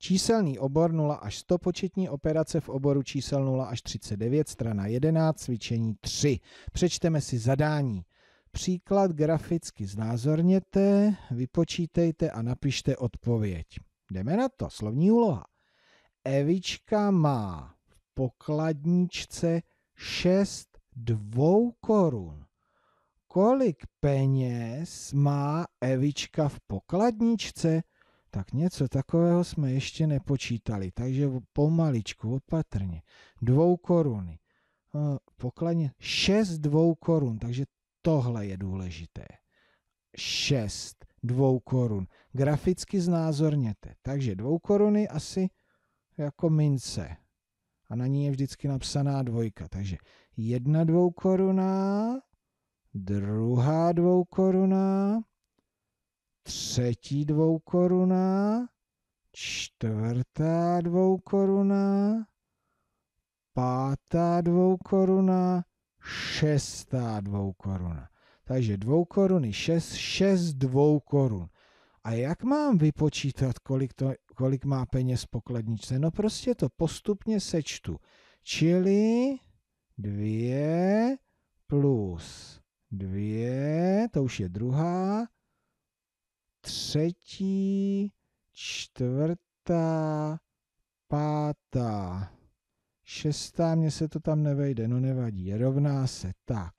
Číselný obor 0 až 100 početní operace v oboru čísel 0 až 39, strana 11, cvičení 3. Přečteme si zadání. Příklad graficky znázorněte, vypočítejte a napište odpověď. Jdeme na to, slovní úloha. Evička má v pokladničce 6 dvou korun. Kolik peněz má Evička v pokladničce? tak něco takového jsme ještě nepočítali, takže pomaličku, opatrně. Dvou koruny. Eh, pokladně šest dvou korun, takže tohle je důležité. šest dvou korun. Graficky znázorněte. Takže dvou koruny asi jako mince. A na ní je vždycky napsaná dvojka. Takže jedna dvou koruna, druhá dvou koruna, třetí dvoukoruna, čtvrtá dvoukoruna, pátá dvoukoruna, šestá dvoukoruna. Takže dvoukoruny, šest, šest dvoukorun. A jak mám vypočítat, kolik, to, kolik má peněz pokladničce? No prostě to postupně sečtu. Čili dvě plus dvě, to už je druhá, třetí, čtvrtá, pátá, šestá, mně se to tam nevejde, no nevadí, rovná se, tak.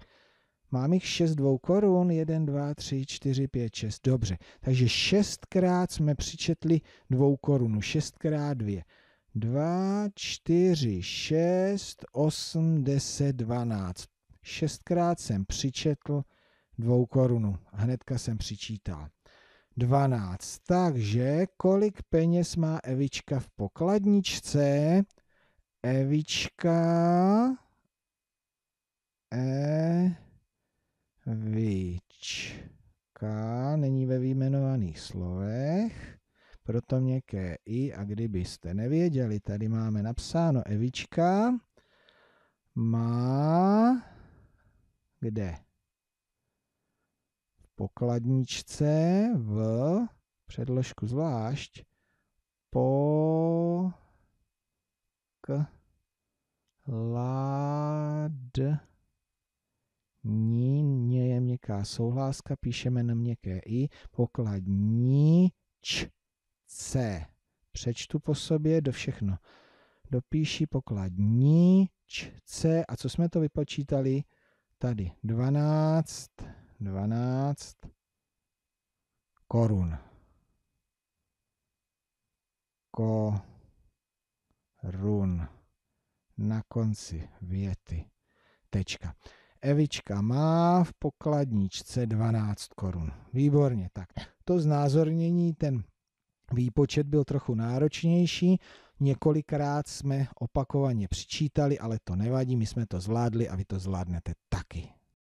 Mám jich 6 dvou korun, 1, 2, 3, 4, 5, 6, dobře. Takže šestkrát jsme přičetli dvou korunu, šestkrát dvě. 2, 4, 6, 8, 10, 12. Šestkrát jsem přičetl dvou korunu. Hnedka jsem přičítal. 12. Takže kolik peněz má Evička v pokladničce? Evička... Evička není ve výjmenovaných slovech, proto měkké i a kdybyste nevěděli, tady máme napsáno Evička má kde? pokladničce v předložku zvlášť po k lad ní, ně je měkká souhláska, píšeme na měkké i, pokladničce. Přečtu po sobě do všechno. Dopíši pokladničce a co jsme to vypočítali? Tady 12 12 korun. ko run Na konci věty. Tečka. Evička má v pokladničce 12 korun. Výborně, tak to znázornění, ten výpočet byl trochu náročnější. Několikrát jsme opakovaně přičítali, ale to nevadí, my jsme to zvládli a vy to zvládnete taky.